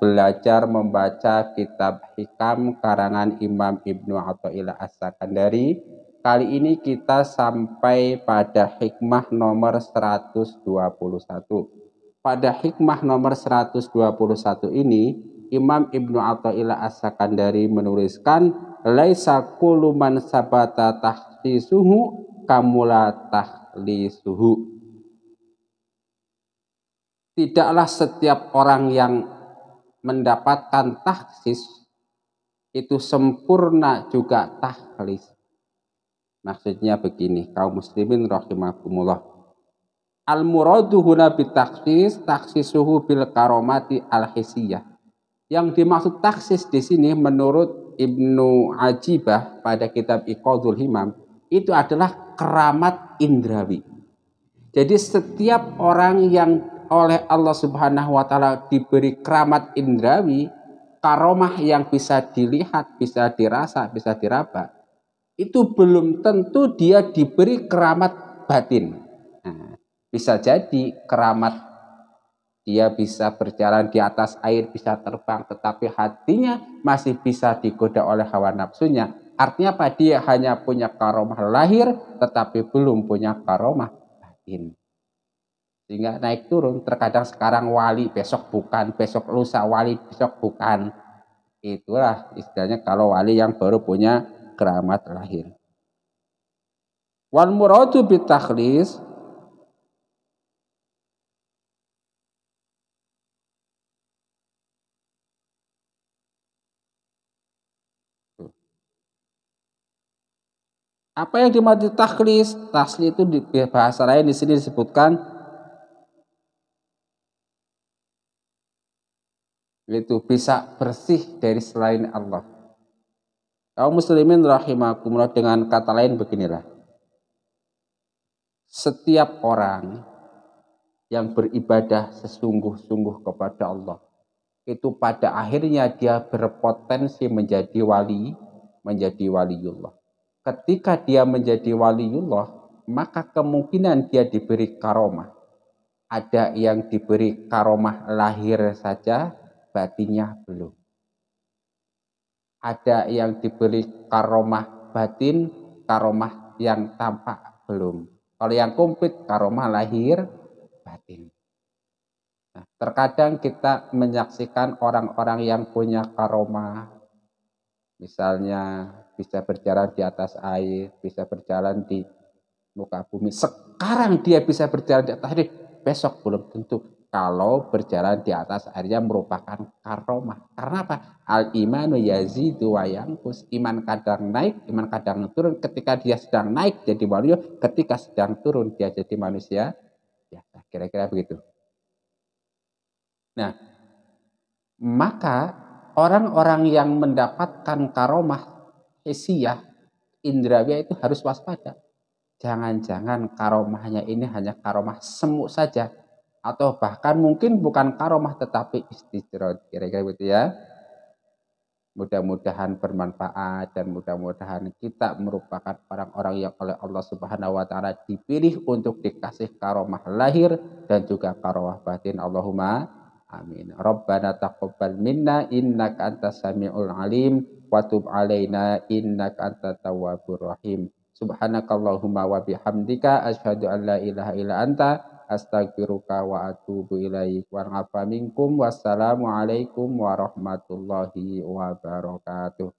belajar membaca kitab Hikam karangan Imam Ibnu Athaillah As-Sakandari. Kali ini kita sampai pada hikmah nomor 121. Pada hikmah nomor 121 ini, Imam Ibnu Athaillah As-Sakandari menuliskan laisa kullu man sabata tahsisuhu kamula tahlisuhu. Tidaklah setiap orang yang mendapatkan taksis itu sempurna juga tahlis. Maksudnya begini, kaum muslimin rahimakumullah. Al muradu huna taksis, taksisuhu bil karomati al hisiyah. Yang dimaksud taksis di sini menurut Ibnu Ajibah pada kitab Iqadul Himam itu adalah keramat indrawi. Jadi setiap orang yang oleh Allah Subhanahu wa taala diberi keramat indrawi, karomah yang bisa dilihat, bisa dirasa, bisa diraba, itu belum tentu dia diberi keramat batin. Nah, bisa jadi keramat dia bisa berjalan di atas air, bisa terbang, tetapi hatinya masih bisa digoda oleh hawa nafsunya. Artinya apa? Dia hanya punya karomah lahir, tetapi belum punya karomah batin sehingga naik turun terkadang sekarang wali besok bukan besok lusa wali besok bukan itulah istilahnya kalau wali yang baru punya keramat lahir wal muradu bitakhlis Apa yang dimaksud taklis Tasli itu di bahasa lain di sini disebutkan itu bisa bersih dari selain Allah. Kaum muslimin rahimakumullah dengan kata lain beginilah. Setiap orang yang beribadah sesungguh-sungguh kepada Allah itu pada akhirnya dia berpotensi menjadi wali, menjadi waliullah. Ketika dia menjadi waliullah, maka kemungkinan dia diberi karomah. Ada yang diberi karomah lahir saja, batinnya belum. Ada yang diberi karomah batin, karomah yang tampak belum. Kalau yang komplit karomah lahir batin. Nah, terkadang kita menyaksikan orang-orang yang punya karomah, misalnya bisa berjalan di atas air, bisa berjalan di muka bumi. Sekarang dia bisa berjalan di atas air, besok belum tentu kalau berjalan di atas airnya merupakan karomah. Karena apa? Al imanu yazidu wa yangkus. Iman kadang naik, iman kadang turun. Ketika dia sedang naik jadi manusia, ketika sedang turun dia jadi manusia. Ya, kira-kira begitu. Nah, maka orang-orang yang mendapatkan karomah esiyah indrawiya itu harus waspada. Jangan-jangan karomahnya ini hanya karomah semu saja, atau bahkan mungkin bukan karomah tetapi istidroj kira-kira gitu ya mudah-mudahan bermanfaat dan mudah-mudahan kita merupakan orang-orang yang oleh Allah Subhanahu wa taala dipilih untuk dikasih karomah lahir dan juga karomah batin Allahumma amin rabbana taqabbal minna innaka antas samiul alim wa tub alaina innaka antat tawwabur rahim subhanakallahumma wa bihamdika asyhadu an la ilaha illa anta astagfiruka wa atubu warahmatullahi wabarakatuh